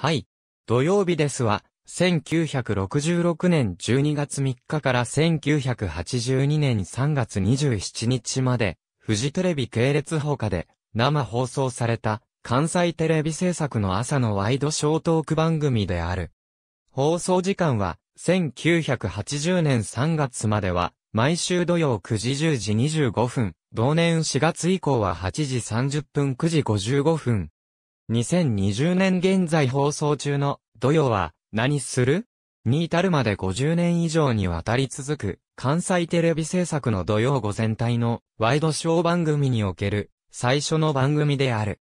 はい。土曜日ですは、1966年12月3日から1982年3月27日まで、富士テレビ系列放課で生放送された関西テレビ制作の朝のワイドショートーク番組である。放送時間は1980年3月までは毎週土曜9時10時25分、同年4月以降は8時30分9時55分、2020年現在放送中の、土曜は、何するに至るまで50年以上にわたり続く、関西テレビ制作の土曜午前帯の、ワイドショー番組における、最初の番組である。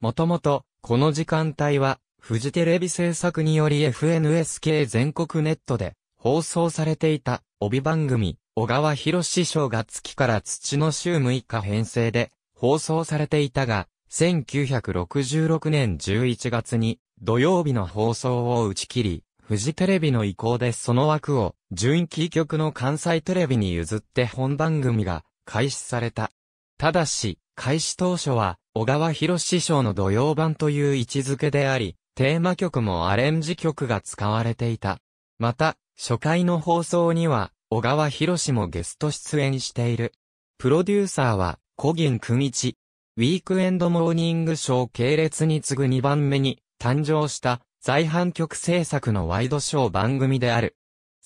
もともと、この時間帯は、フジテレビ制作により FNSK 全国ネットで、放送されていた、帯番組、小川博師匠が月から土の週6日編成で、放送されていたが、1966年11月に土曜日の放送を打ち切り、フジテレビの意向でその枠を準キー局の関西テレビに譲って本番組が開始された。ただし、開始当初は小川博師匠の土曜版という位置づけであり、テーマ曲もアレンジ曲が使われていた。また、初回の放送には小川博もゲスト出演している。プロデューサーは小銀く一、ウィークエンドモーニングショー系列に次ぐ2番目に誕生した在阪局制作のワイドショー番組である。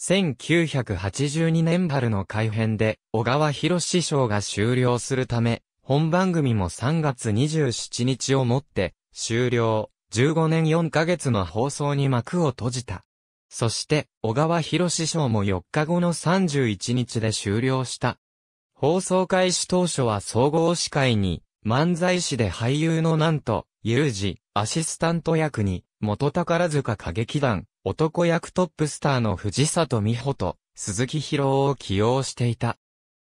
1982年春の改編で小川博史賞が終了するため、本番組も3月27日をもって終了、15年4ヶ月の放送に幕を閉じた。そして、小川博史賞も4日後の31日で終了した。放送開始当初は総合司会に、漫才師で俳優のなんと、うじ、アシスタント役に、元宝塚歌劇団、男役トップスターの藤里美穂と、鈴木博夫を起用していた。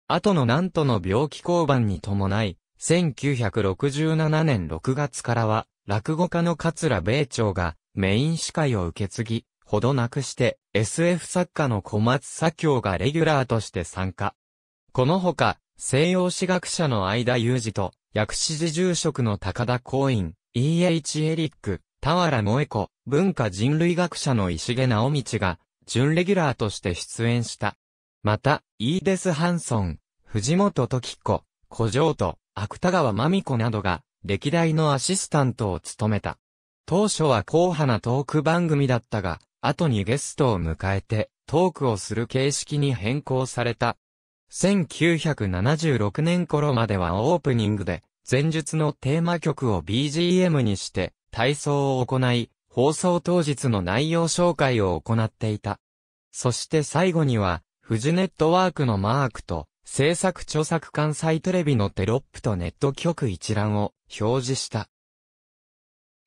後のなんとの病気降板に伴い、1967年6月からは、落語家の桂米朝がメイン司会を受け継ぎ、ほどなくして SF 作家の小松左京がレギュラーとして参加。このほか、西洋史学者の間有事と薬師寺住職の高田光院、E.H. エリック、田原萌子、文化人類学者の石毛直道が、準レギュラーとして出演した。また、イーデス・ハンソン、藤本時子、古城と、芥川真美子などが、歴代のアシスタントを務めた。当初は硬派なトーク番組だったが、後にゲストを迎えて、トークをする形式に変更された。1976年頃まではオープニングで、前述のテーマ曲を BGM にして、体操を行い、放送当日の内容紹介を行っていた。そして最後には、フジネットワークのマークと、制作著作関西テレビのテロップとネット局一覧を表示した。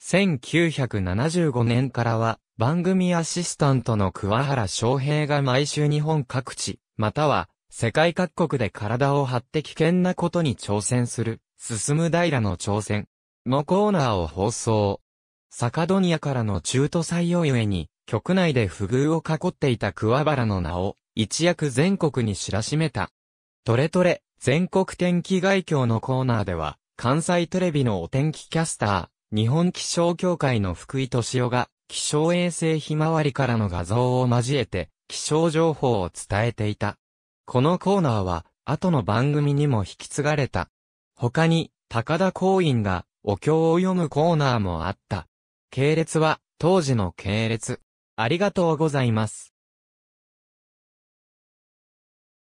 1975年からは、番組アシスタントの桑原翔平が毎週日本各地、または世界各国で体を張って危険なことに挑戦する、進む平の挑戦のコーナーを放送。サカドニアからの中途採用ゆえに、局内で不遇を囲っていた桑原の名を、一躍全国に知らしめた。トレトレ、全国天気外境のコーナーでは、関西テレビのお天気キャスター、日本気象協会の福井敏夫が、気象衛星ひまわりからの画像を交えて、気象情報を伝えていた。このコーナーは、後の番組にも引き継がれた。他に、高田光院が、お経を読むコーナーもあった。系列は、当時の系列。ありがとうございます。